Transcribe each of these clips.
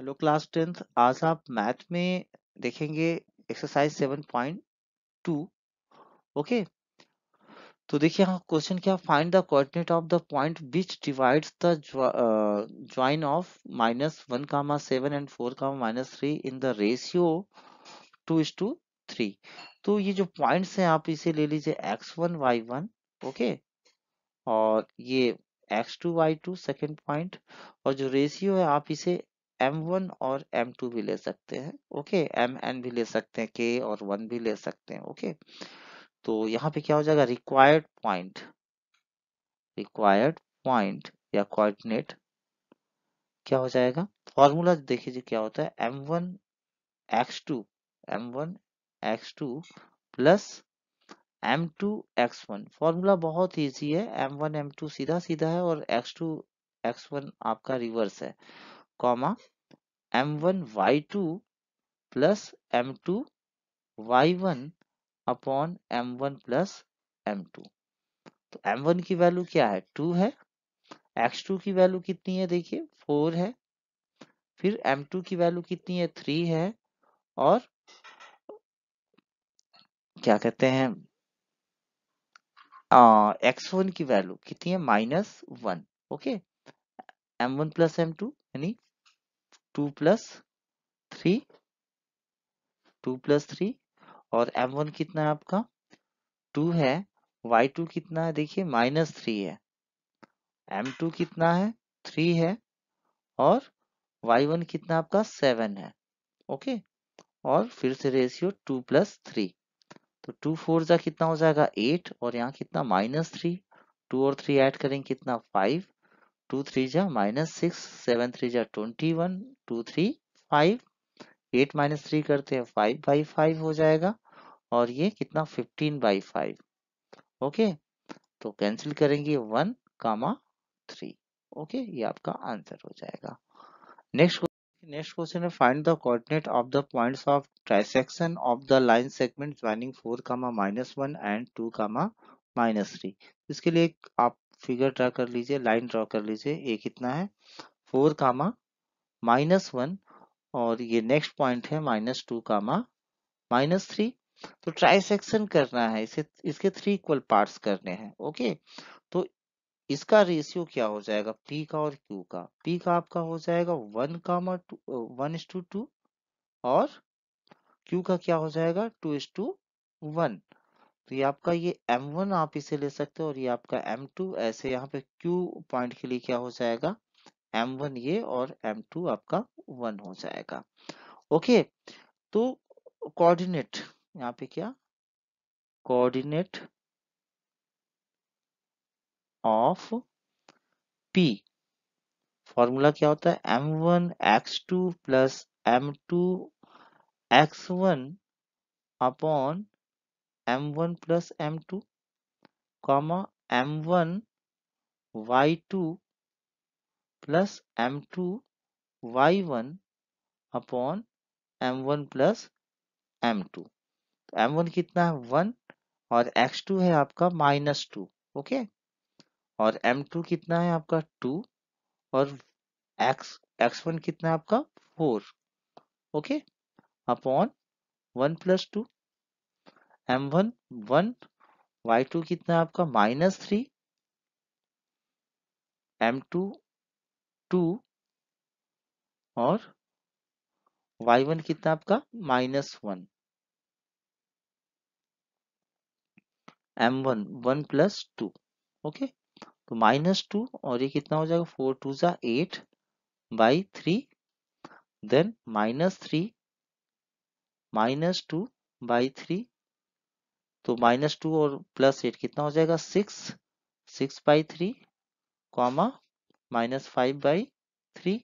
Hello class tenth आज आप math में देखेंगे exercise seven point two okay तो देखिए यहाँ क्वेश्चन क्या find the coordinate of the point which divides the join of minus one comma seven and four comma minus three in the ratio two is to three तो ये जो points हैं आप इसे ले लीजिए X one Y one okay और ये x two Y two second point और जो रेशियो है आप इसे एम वन और एम टू भी ले सकते हैं ओके एम एन भी ले सकते हैं के और वन भी ले सकते हैं ओके तो यहाँ पे क्या हो जाएगा रिक्वायर्ड पॉइंट रिक्वायर्ड पॉइंट या कोऑर्डिनेट क्या हो जाएगा फॉर्मूला देखिए जी क्या होता है M one x two M one x two plus M two x one formula बहुत ईजी है एम वन एम टू सीधा सीधा है और एक्स टू एक्स वन आपका रिवर्स है two plus M two Y one upon one plus two तो one की वैल्यू क्या है टू है टू की वैल्यू कितनी है देखिए फोर है फिर टू की वैल्यू कितनी है थ्री है और क्या कहते हैं एक्स वन की वैल्यू कितनी है minus one okay M one plus M two यानी two plus three two plus three और एम वन कितना है आपका टू है वाई टू कितना है देखिए माइनस थ्री है एम टू कितना है थ्री है और वाई वन कितना आपका सेवन है ओके और फिर से रेशियो टू प्लस थ्री तो टू फोर जा कितना हो जाएगा एट और यहाँ कितना माइनस थ्री टू और थ्री ऐड करेंगे कितना फाइव टू थ्री जा माइनस सिक्स सेवन थ्री जा twenty one two three five eight minus three करते हैं फाइव बाई फाइव हो जाएगा और ये कितना फिफ्टीन बाई फाइव ओके तो कैंसिल करेंगे वन कामा थ्री ओके ये आपका आंसर हो जाएगा नेक्स्ट नेक्स्ट क्वेश्चन है find the coordinate of the points of trisection of the line segment joining four comma minus one and two comma minus three इसके लिए आप figure draw कर लीजिए लाइन ड्रा कर लीजिए ए कितना है फोर कामा माइनस वन और ये नेक्स्ट पॉइंट है minus two comma minus three तो ट्राइसेक्शन करना है इसे इसके थ्री इक्वल पार्ट्स करने हैं ओके तो इसका रेशियो क्या हो जाएगा पी का और क्यू का पी का आपका हो जाएगा one comma two one is to two और क्यू का क्या हो जाएगा टू इज टू वन तो ये आपका ये M1 आप इसे ले सकते हो और ये आपका M2 ऐसे यहाँ पे Q पॉइंट के लिए क्या हो जाएगा M1 ये और M2 आपका वन हो जाएगा ओके तो कोऑर्डिनेट यहाँ पे क्या कोऑर्डिनेट ऑफ P फॉर्मूला क्या होता है M1 X2 plus M2 X1 upon m1 plus m2 comma m1 y2 plus m2 y1 upon m1 plus m2 तो m1 कितना है वन और x2 है आपका माइनस टू ओके और m2 कितना है आपका टू और x x1 कितना है आपका four okay upon one plus two M one one Y two कितना आपका minus three M two two और वाई वन कितना आपका minus one M one one plus two okay तो माइनस टू और ये कितना हो जाएगा फोर टू जा eight by three then minus three minus two by three तो माइनस टू और प्लस एट कितना हो जाएगा six six by three comma minus five by three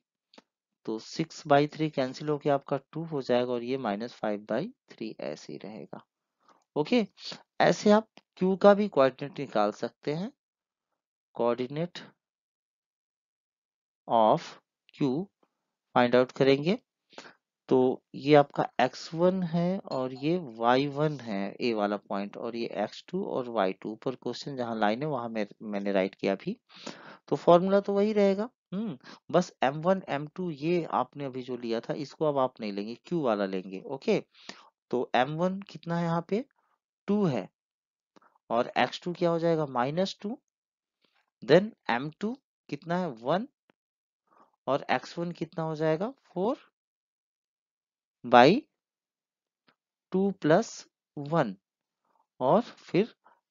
तो सिक्स बाई थ्री कैंसिल होकर आपका टू हो जाएगा और ये माइनस फाइव बाई थ्री ऐसे ही रहेगा ओके ऐसे आप क्यू का भी कोऑर्डिनेट निकाल सकते हैं coordinate of Q find out करेंगे तो ये आपका x1 है और ये y1 है ए वाला पॉइंट और ये x2 और y2 पर क्वेश्चन जहां लाइन है वहां मैं, मैंने राइट किया अभी तो फॉर्मूला तो वही रहेगा हम्म बस m1 m2 ये आपने अभी जो लिया था इसको अब आप नहीं लेंगे q वाला लेंगे ओके तो m1 कितना है यहाँ पे 2 है और x2 क्या हो जाएगा माइनस टू देन एम कितना है वन और x1 कितना हो जाएगा four by two plus one और फिर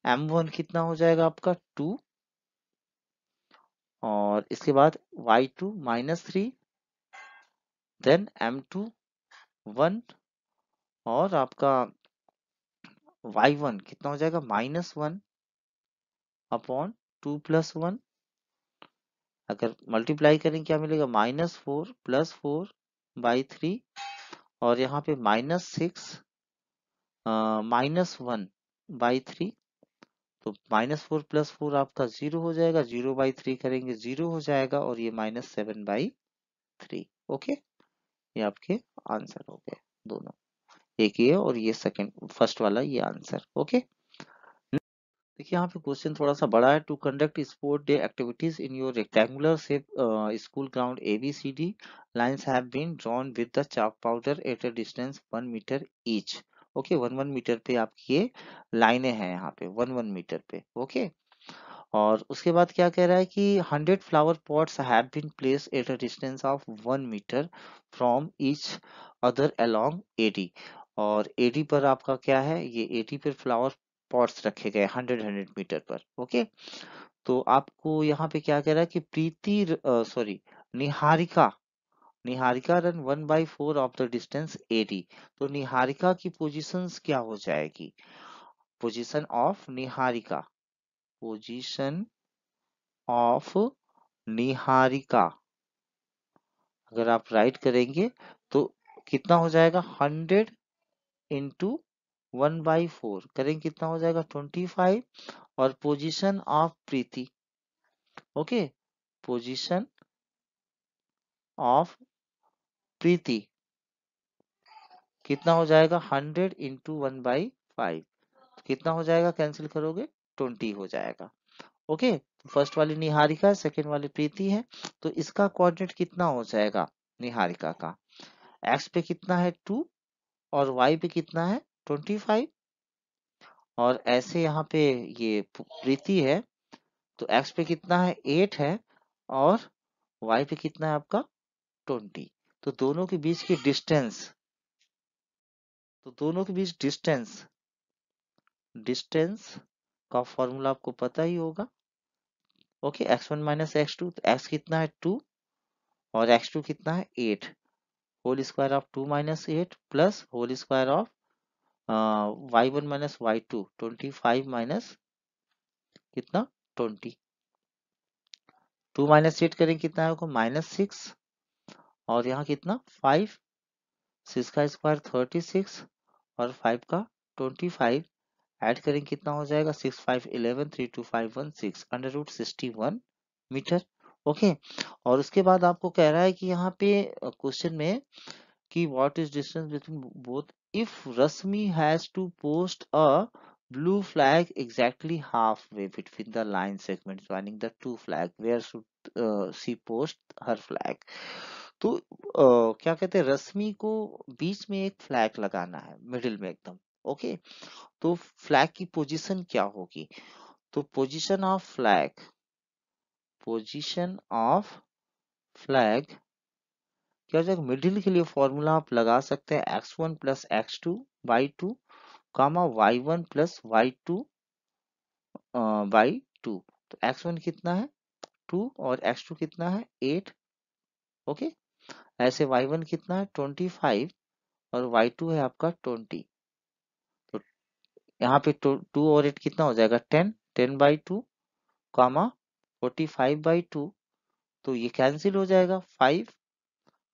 एम वन कितना हो जाएगा आपका टू और इसके बाद Y two minus three then M two one और आपका वाई वन कितना हो जाएगा minus one upon two plus one अगर मल्टीप्लाई करें क्या मिलेगा minus four plus four by three और यहाँ पे minus six minus one by three तो माइनस फोर प्लस फोर आपका जीरो हो जाएगा जीरो बाई थ्री करेंगे जीरो हो जाएगा और ये minus seven by three okay ये आपके आंसर हो गए दोनों एक ये और ये सेकंड फर्स्ट वाला ये आंसर ओके देखिए यहाँ पे क्वेश्चन थोड़ा सा बड़ा है to conduct sport day activities in your rectangular shape school ground A B C D lines have been drawn with the chalk powder at a distance one metre each okay one one metre पे आपकी ये लाइनें हैं यहाँ पे one one metre पे okay और उसके बाद क्या कह रहा है कि hundred flower pots have been place at a distance of one metre from each other along AD और एडी पर आपका क्या है ये एडी पर फ्लावर पॉट्स रखे गए हंड्रेड हंड्रेड मीटर पर ओके तो आपको यहाँ पे क्या कह रहा है कि Preeti sorry Niharika Niharika run one by four of the distance AD तो निहारिका की पोजीशन क्या हो जाएगी position of Niharika position of Niharika अगर आप राइट करेंगे तो कितना हो जाएगा hundred into one by four करेंगे कितना हो जाएगा ट्वेंटी फाइव और position of Preeti okay position of प्रीति कितना हो जाएगा hundred into one by five कितना हो जाएगा कैंसिल करोगे ट्वेंटी हो जाएगा ओके फर्स्ट वाली निहारिका सेकेंड वाली प्रीति है तो इसका कोऑर्डिनेट कितना हो जाएगा निहारिका का एक्स पे कितना है टू और वाई पे कितना है 25 और ऐसे यहाँ पे ये प्रीति है तो x पे कितना है 8 है और y पे कितना है आपका 20 तो दोनों के बीच की डिस्टेंस तो दोनों के बीच डिस्टेंस डिस्टेंस का फॉर्मूला आपको पता ही होगा okay x one minus X two तो एक्स कितना है टू और एक्स टू कितना है eight whole square of two minus eight plus whole square of y1 one minus Y two twenty five minus कितना ट्वेंटी टू माइनस एट करें कितना है माइनस सिक्स और यहाँ कितना फाइव सिक्स का स्क्वायर थर्टी सिक्स और फाइव का ट्वेंटी फाइव एड करेंगे कितना हो जाएगा six five eleven three two five one six under root sixty one metre okay और उसके बाद आपको कह रहा है कि यहाँ पे क्वेश्चन में कि what is distance between both If Rasmi has to post a blue flag exactly halfway between the line segments joining the two flag where should uh, she post her flag तो uh, क्या कहते हैं रश्मि को बीच में एक flag लगाना है middle में एकदम ओके तो फ्लैग की पोजीशन क्या होगी तो position of flag position of flag क्या जाएगा मिडिल के लिए फॉर्मूला आप लगा सकते हैं X one plus x two by two comma Y one plus Y two by two तो एक्स वन कितना है टू और एक्स टू कितना है एट ओके ऐसे वाई वन कितना है ट्वेंटी फाइव और वाई टू है आपका ट्वेंटी तो यहाँ पे टू और एट कितना हो जाएगा ten ten by two comma forty five by two तो ये कैंसिल हो जाएगा फाइव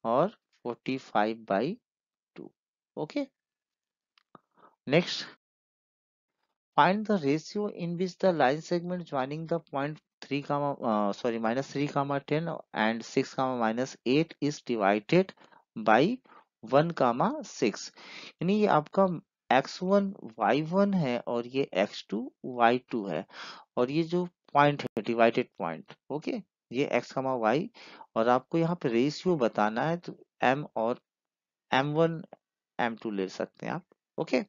और 45 five by two okay next find the ratio in which the line segment joining the point three comma sorry minus three comma ten and six comma minus eight is divided by one comma six यानी आपका x one Y one है और ये x two Y two है और ये जो point है डिवाइडेड पॉइंट ओके ये एक्स कमा वाई और आपको यहाँ पे रेशियो बताना है तो एम और एम वन एम टू ले सकते हैं आप ओके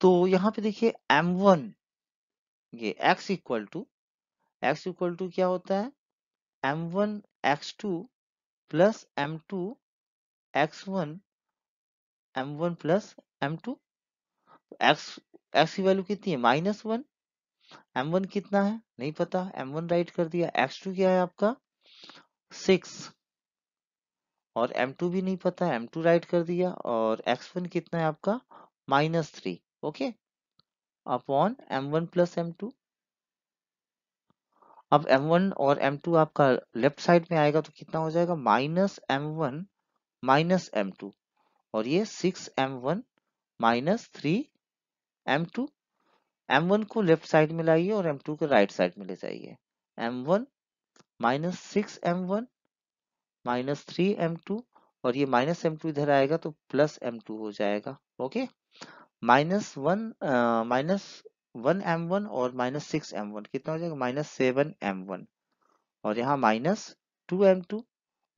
तो यहाँ पे देखिए एम वन ये x equal to x equal to क्या होता है M one x two plus M two x one M one plus M two x x की वैल्यू कितनी है माइनस वन एम वन कितना है नहीं पता एम वन राइट कर दिया एक्स टू क्या है आपका सिक्स और एम टू भी नहीं पता एम टू राइट कर दिया और एक्स वन कितना है आपका minus three okay upon m one plus M two अब m1 और m2 आपका लेफ्ट साइड में आएगा तो कितना हो जाएगा minus m one minus m two और ये six m one minus three M two M one को लेफ्ट साइड में लाइए और एम टू को राइट साइड में ले जाइए m one minus six m one minus three M two और ये माइनस एम टू इधर आएगा तो प्लस एम टू हो जाएगा okay minus one minus one M one और माइनस सिक्स एम वन कितना हो जाएगा माइनस सेवन एम वन और यहाँ minus two m two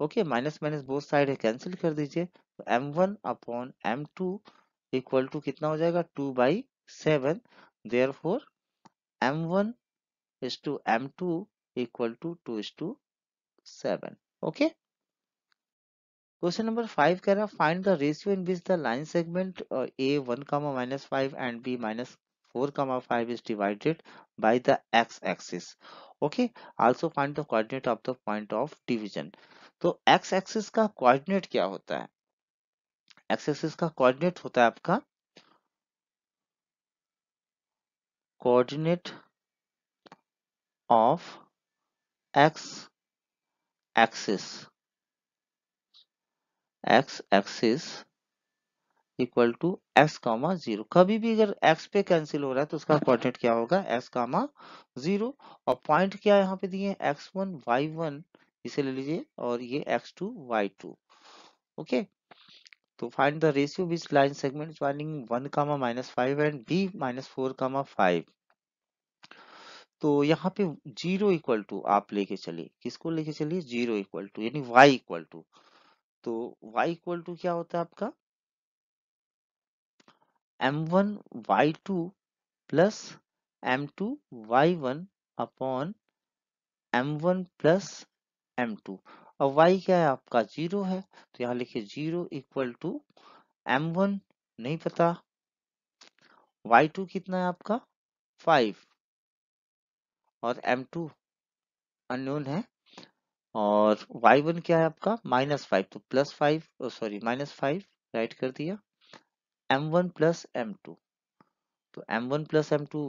okay minus minus both side है कैंसिल कर दीजिए तो m one upon m two equal to कितना हो जाएगा two by seven Therefore, m1 is to m2 equal to 2 is to 7. Okay. Question number 5 कह रहा find the ratio in which the line segment uh, a 1 comma minus 5 and b minus 4 comma 5 is divided by the x axis. Okay. Also find the coordinate of the point of division. so x axis ka coordinate kya hota hai x axis ka coordinate hota hai आपका coordinate of x axis x axis equal to x comma zero कभी भी अगर x पे cancel हो रहा है तो उसका कोऑर्डिनेट क्या होगा x कामा जीरो और पॉइंट क्या यहाँ पे दिए एक्स वन वाई वन इसे ले लीजिए और ये x two Y two okay तो find the ratio which line segment joining one comma minus five and B minus four comma five तो यहाँ पे जीरो इक्वल टू आप लेके चलिए किसको लेके चलिए जीरो इक्वल टू यानी y इक्वल टू तो y इक्वल टू क्या होता है आपका m1 one Y two plus M two Y one upon m one plus M two और वाई क्या है आपका जीरो है तो यहाँ लिखिए zero equal to M one नहीं पता वाई टू कितना है आपका फाइव और m2 अन है और y1 क्या है आपका माइनस फाइव तो plus five sorry minus five right कर दिया m1 प्लस m2 तो m1 प्लस एम टू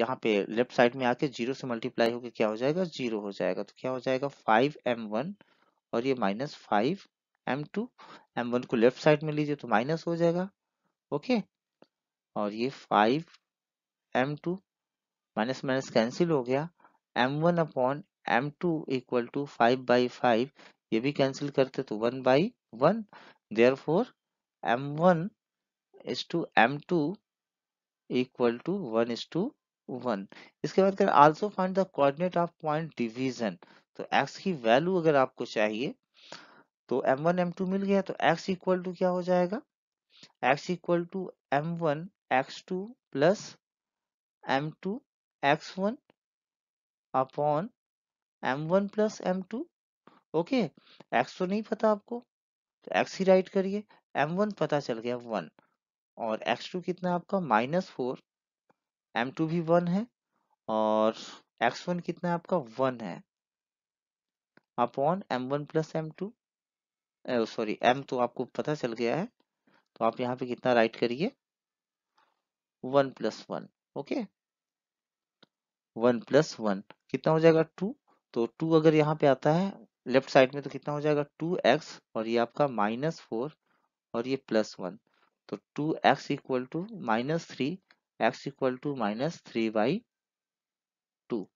यहाँ पे लेफ्ट साइड में आके जीरो से मल्टीप्लाई होकर क्या हो जाएगा जीरो हो जाएगा तो क्या हो जाएगा फाइव एम वन और ये minus five m two M one को लेफ्ट साइड में लीजिए तो माइनस हो जाएगा ओके और ये five m two minus minus cancel हो गया m one upon m two equal to five by five ये भी कैंसिल करते तो one by one therefore m one is to m two equal to one is to one इसके बाद also find the coordinate of point division तो x की value अगर आपको चाहिए तो एम वन एम टू मिल गया तो एक्स इक्वल टू क्या हो जाएगा x equal to M one x two plus M two x1 upon m1 one plus m okay x तो नहीं पता आपको तो x ही राइट करिए m1 पता चल गया वन और x2 कितना आपका माइनस फोर एम भी वन है और x1 कितना आपका वन है upon m1 one plus m sorry m तो आपको पता चल गया है तो आप यहाँ पे कितना राइट करिए one plus one okay one plus one कितना हो जाएगा टू तो टू अगर यहाँ पे आता है लेफ्ट साइड में तो कितना हो जाएगा टू एक्स और ये आपका माइनस फोर और ये प्लस वन तो two x equal to minus three x equal to minus three by two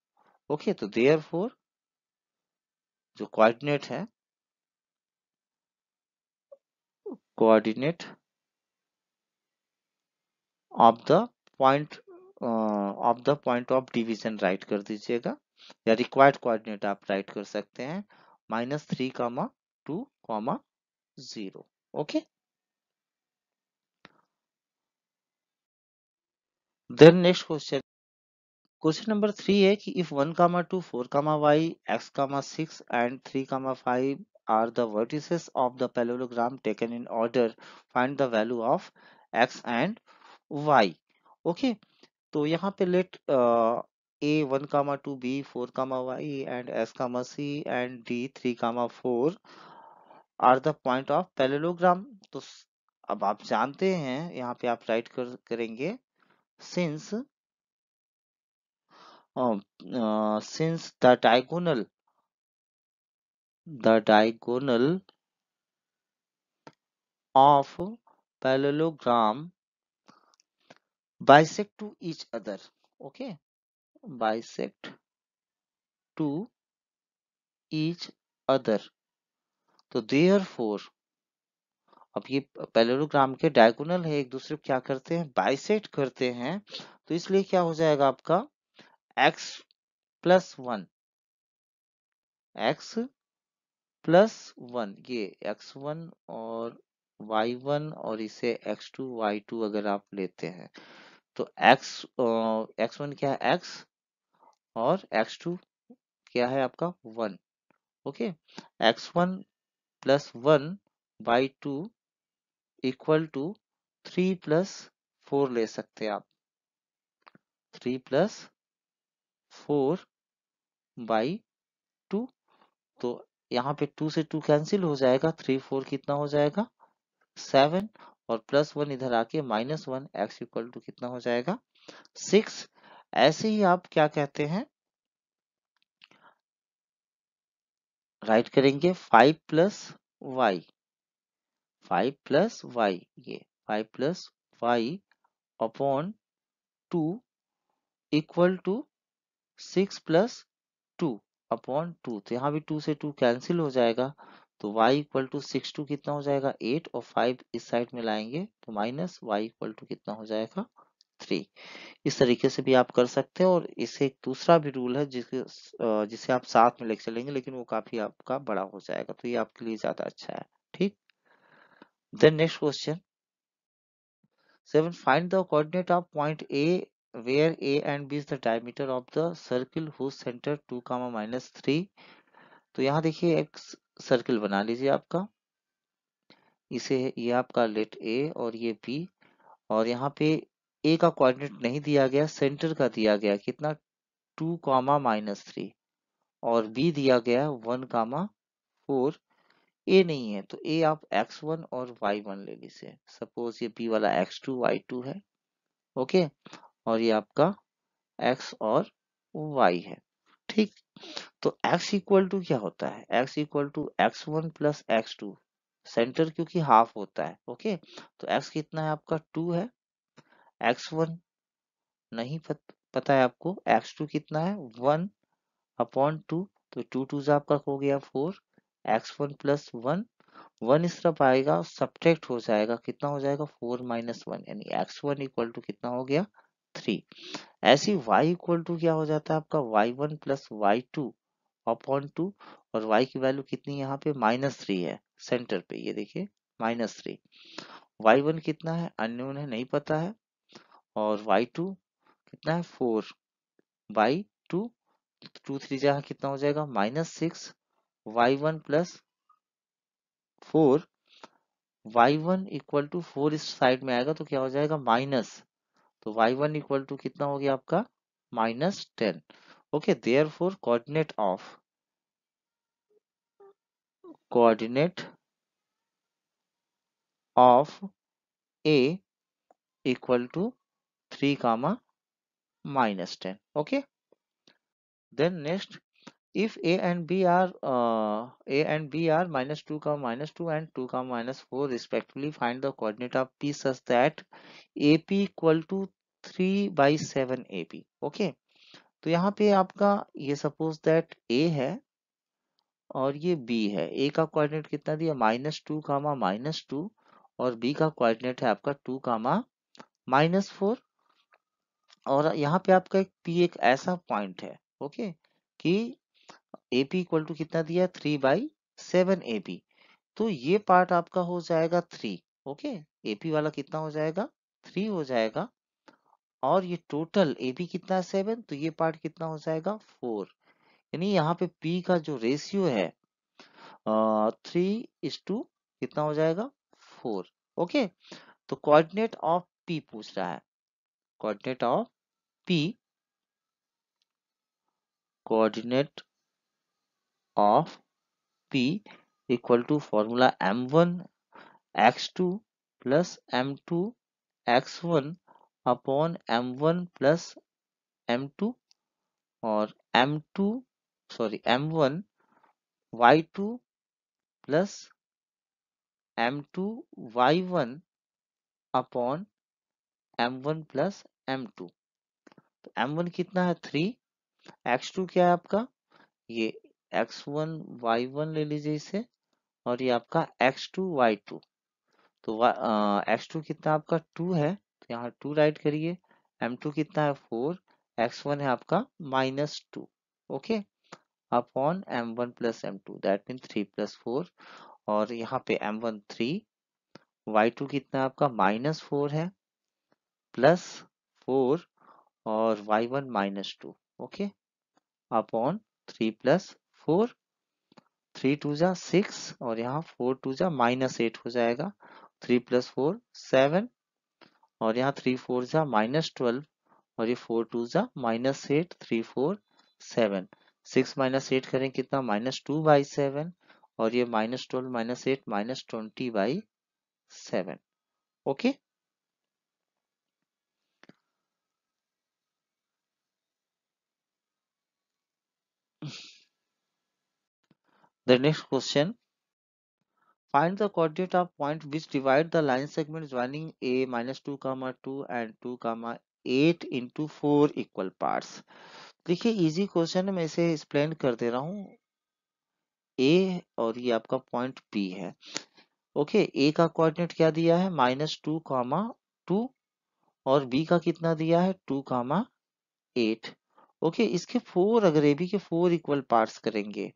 okay तो देयर फोर जो कोऑर्डिनेट है coordinate of the point of the point of division right कर दीजिएगा या required coordinate आप right कर सकते हैं minus three comma two comma zero okay then next question question number three है कि if one comma two four comma y x comma six and three comma five are the vertices of the parallelogram taken in order find the value of x and y okay okay? तो यहाँ पे let A one comma two B four comma y and S comma C and D three comma four are the point of parallelogram तो अब आप जानते हैं यहाँ पे आप राइट कर, करेंगे since since the diagonal the diagonal of parallelogram bisect to each other okay bisect to each other तो therefore अब ये पैलेलोग्राम के डायगोनल है एक दूसरे को क्या करते हैं बाइसेट करते हैं तो इसलिए क्या हो जाएगा आपका x plus one x plus one ये x1 और y1 और इसे x2 y2 अगर आप लेते हैं तो एक्स एक्स वन क्या है एक्स और एक्स टू क्या है आपका one okay x one plus one by two equal to three plus four ले सकते हैं आप three plus four by two तो यहाँ पे टू से टू कैंसिल हो जाएगा थ्री फोर कितना हो जाएगा सेवन और प्लस वन इधर आके minus one x equal to कितना हो जाएगा सिक्स ऐसे ही आप क्या कहते हैं राइट करेंगे five plus y five plus y ये five plus y upon two equal to six plus two upon two तो यहां भी टू से टू कैंसिल हो जाएगा तो y equal to six two कितना हो जाएगा एट और फाइव इस साइड में लाएंगे तो माइनस वाई इक्वल टू कितना हो जाएगा थ्री इस तरीके से भी आप कर सकते हैं और इसे एक दूसरा भी रूल है जिसके जिसे आप साथ में लेकर चलेंगे लेकिन वो काफी आपका बड़ा हो जाएगा तो ये आपके लिए ज्यादा अच्छा है ठीक then next question seven find the coordinate of point A where A and B is the diameter of the circle whose centre two comma minus three तो यहाँ देखिए एक सर्किल बना लीजिए आपका इसे ये आपका लेट ए और ये बी और यहाँ पे ए का कोऑर्डिनेट नहीं दिया गया सेंटर का दिया गया कितना टू कामा माइनस थ्री और बी दिया गया वन कामा फोर ए नहीं है तो ए आप एक्स वन और वाई वन ले लीजिए सपोज ये बी वाला एक्स टू वाई टू है ओके और ये आपका एक्स और वाई है ठीक तो x इक्वल टू क्या होता है x equal to x one plus x two centre क्योंकि हाफ होता है ओके तो x कितना है आपका टू है x1 नहीं पत, पता है आपको x2 कितना है वन अपॉन टू तो टू टू आपका हो गया four x1 one plus one one इस तरफ आएगा सब्ट्रैक्ट हो जाएगा कितना हो जाएगा फोर माइनस वन यानी x1 वन इक्वल टू कितना हो गया थ्री ऐसी y इक्वल टू क्या हो जाता है आपका Y one plus Y two upon two और y की वैल्यू कितनी यहाँ पे माइनस थ्री है सेंटर पे ये देखिए माइनस थ्री वाई वन कितना है अन्य है नहीं पता है और वाई टू कितना है four by two two three जहाँ कितना हो जाएगा minus six y one plus four y one equal to four इस साइड में आएगा तो क्या हो जाएगा माइनस तो वाई वन इक्वल टू कितना हो गया आपका minus ten okay therefore coordinate of coordinate of A equal to three comma minus ten okay then next if a and b are uh, a and b are minus 2 comma minus 2 and 2 comma minus 4 respectively find the coordinate of p such that ap equal to 3 by 7 ap okay तो यहाँ पे आपका ये suppose that a है और ये b है a का कोऑर्डिनेट कितना दिया minus two comma minus two और b का कोऑर्डिनेट है आपका टू कामा माइनस फोर और यहाँ पे आपका एक p एक ऐसा पॉइंट है ओके कि एपी इक्वल टू कितना दिया three by seven A P तो ये पार्ट आपका हो जाएगा थ्री ओके एपी वाला कितना हो जाएगा थ्री हो जाएगा और ये टोटल ए पी कितना सेवन तो ये पार्ट कितना हो जाएगा फोर यानी यहाँ पे पी का जो रेशियो है थ्री इज टू कितना हो जाएगा फोर ओके तो कोऑर्डिनेट ऑफ पी पूछ रहा है coordinate of P coordinate of P equal to formula M1 X2 plus M2 X1 upon M1 plus M2 or M2 sorry M1 Y2 plus M2 Y1 upon M1 plus M2 तो M1 कितना है three X2 क्या है आपका ये x1 y1 ले लीजिए इसे और ये आपका x2 y2 तो आ, x2 कितना आपका 2 है तो यहाँ 2 राइट करिए m2 कितना है 4 x1 है आपका minus two okay upon m one plus M two that mean three plus four और यहाँ पे m one three y two कितना आपका माइनस फोर है प्लस फोर और Y one minus two okay upon three plus four three two जा six और यहाँ फोर टू जा माइनस एट हो जाएगा थ्री प्लस फोर सेवन और यहाँ थ्री फोर जा माइनस ट्वेल्व और ये फोर टू जा minus eight three four seven six minus eight करें कितना माइनस टू बाई सेवन और ये minus twelve minus eight minus twenty by seven okay The next question Find the coordinate of point which divide the line segment joining a minus 2 comma 2 and 2 comma 8 into 4 equal parts. देखिए easy question है मैं इसे explain कर दे रहा हूँ ए और ये आपका पॉइंट पी है ओके ए का कोऑर्डिनेट क्या दिया है माइनस टू कामा टू और बी का कितना दिया है टू कामा एट ओके इसके फोर अगर ए बी के फोर इक्वल पार्ट्स करेंगे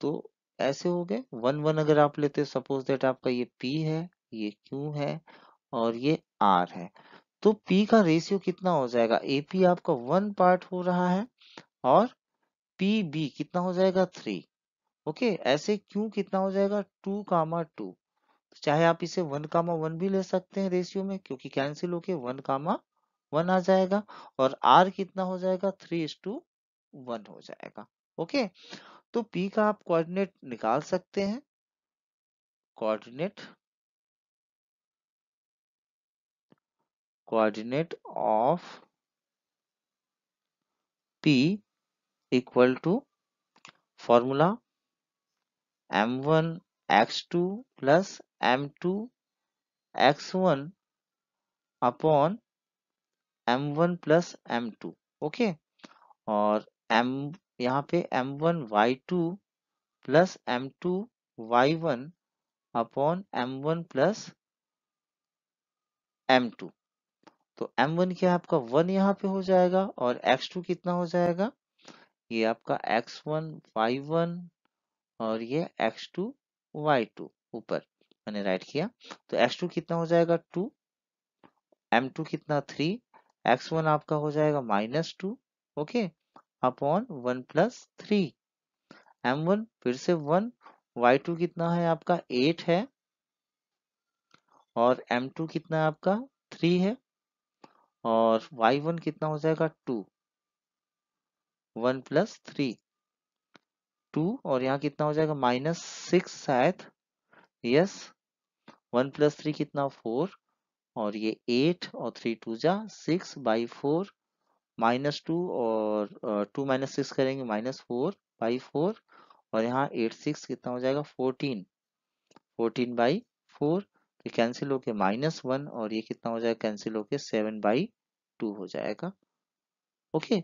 तो ऐसे हो गए वन वन अगर आप लेते सपोज देट आपका ये पी है ये क्यू है और ये आर है तो पी का रेशियो कितना हो जाएगा ए पी आपका वन पार्ट हो रहा है और पी बी कितना हो जाएगा थ्री ओके ऐसे क्यू कितना हो जाएगा टू कामा टू चाहे आप इसे वन कामा वन भी ले सकते हैं रेशियो में क्योंकि कैंसिल होके वन कामा वन आ जाएगा और आर कितना हो जाएगा थ्री इज टू वन हो जाएगा ओके तो P का आप कोऑर्डिनेट निकाल सकते हैं coordinate coordinate of P equal to formula m1 x2 plus m2 x1 upon m1 plus m2 okay और m यहाँ पे m one Y two plus M two Y one upon m one plus M two तो m one क्या आपका one यहाँ पे हो जाएगा और एक्स टू कितना हो जाएगा ये आपका एक्स वन वाई वन और ये एक्स टू वाई टू ऊपर मैंने राइट किया तो एक्स टू कितना हो जाएगा टू एम टू कितना थ्री एक्स वन आपका हो जाएगा minus two okay upon one plus three m one फिर से वन वाई टू कितना है आपका एट है और एम टू कितना है आपका थ्री है और वाई वन कितना हो जाएगा two one plus three two और यहाँ कितना हो जाएगा माइनस सिक्स शायद यस वन प्लस थ्री कितना फोर और ये एट और थ्री टू जा six by four minus two और टू माइनस सिक्स करेंगे माइनस फोर बाई फोर और यहाँ एट सिक्स कितना हो जाएगा फोर्टीन फोर्टीन बाई फोर तो कैंसिल होके माइनस वन और ये कितना हो जाएगा कैंसिल होके सेवन बाई टू हो जाएगा ओके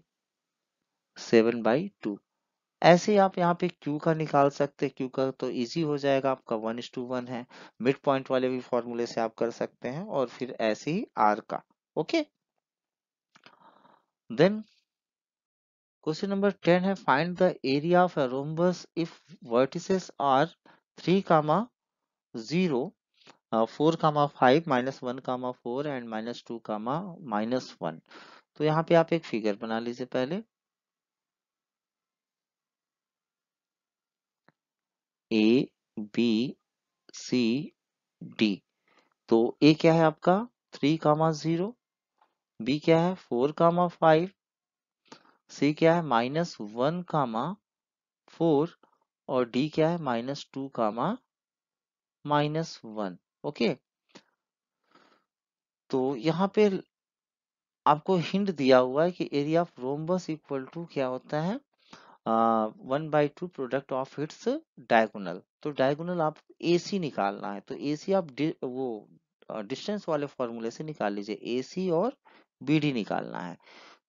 सेवन बाई टू ऐसे ही आप यहाँ पे Q का निकाल सकते हैं Q का तो इजी हो जाएगा आपका वन इज टू वन है मिड पॉइंट वाले भी फॉर्मूले से आप कर सकते हैं और फिर ऐसे ही R का ओके Then question number 10 है find the area of a rhombus if vertices are 3 comma 0 uh, 4 comma 5 minus 1 comma 4 and minus 2 comma minus 1 तो यहाँ पे आप एक फिगर बना लीजिए पहले ए बी सी डी तो ए क्या है आपका थ्री कामा जीरो बी क्या है फोर कामा फाइव सी क्या है माइनस वन कामा फोर और डी क्या है minus two comma minus one okay तो यहाँ पे आपको हिंट दिया हुआ है कि area of rhombus equal to क्या होता है one by two product of its diagonal तो डायगोनल आप एसी निकालना है तो सी आप वो डिस्टेंस वाले फॉर्मूले से निकाल लीजिए सी और बी डी निकालना है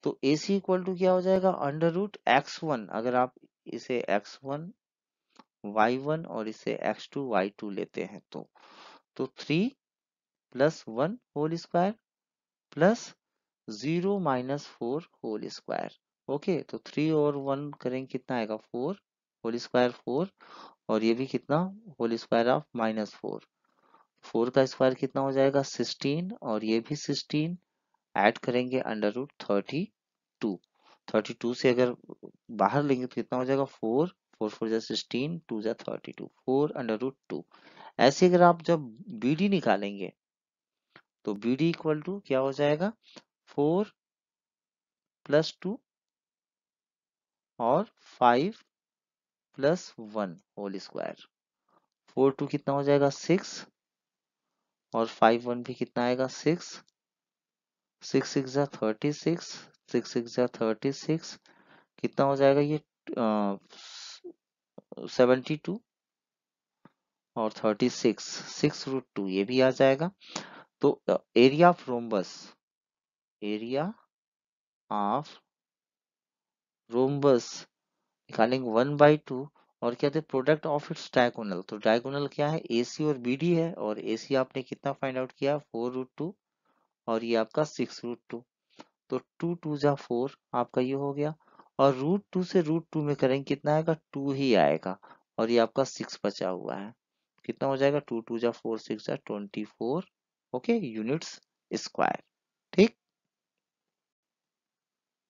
तो ए सी इक्वल टू क्या हो जाएगा अंडर रूट एक्स वन अगर आप इसे एक्स वन वाई वन और इसे एक्स टू वाई टू लेते हैं तो तो three plus one whole square plus zero minus four whole square okay तो थ्री और वन करेंगे कितना आएगा फोर होल स्क्वायर फोर और ये भी कितना whole square of minus four four का स्क्वायर कितना हो जाएगा सिक्सटीन और ये भी सिक्सटीन ऐड करेंगे under root thirty two thirty two से अगर बाहर लेंगे तो कितना हो जाएगा फोर फोर फोर जै सिक्सटीन टू जै thirty two four under root two ऐसे अगर आप जब बी डी निकालेंगे तो बी डी इक्वल टू क्या हो जाएगा फोर प्लस टू और five plus one whole square four two कितना हो जाएगा सिक्स और फाइव वन भी कितना आएगा six six six thirty six six six thirty six कितना हो जाएगा ये सेवेंटी टू और thirty six six root two ये भी आ जाएगा तो area of rhombus area of rhombus निकालेंगे वन बाई टू और क्या थे प्रोडक्ट ऑफ इट्स डायगोनल तो डायगोनल क्या है एसी और बीडी है और एसी आपने कितना फाइंड आउट किया फोर रूट टू और ये आपका सिक्स रूट टू तो टू टू जा फोर आपका ये हो गया और रूट टू से रूट टू में करेंगे कितना आएगा टू ही आएगा और ये आपका सिक्स बचा हुआ है कितना हो जाएगा टू टू जा फोर सिक्स जा twenty four okay units square